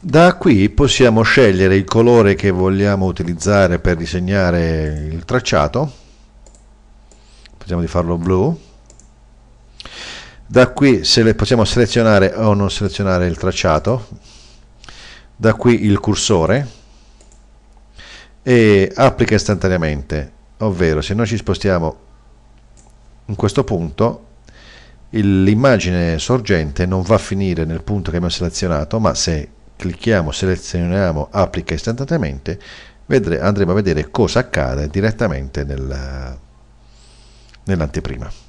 Da qui possiamo scegliere il colore che vogliamo utilizzare per disegnare il tracciato. Possiamo di farlo blu. Da qui se possiamo selezionare o non selezionare il tracciato. Da qui il cursore e applica istantaneamente. Ovvero se noi ci spostiamo in questo punto l'immagine sorgente non va a finire nel punto che abbiamo selezionato ma se clicchiamo, selezioniamo applica istantaneamente, vedre, andremo a vedere cosa accade direttamente nel, nell'anteprima.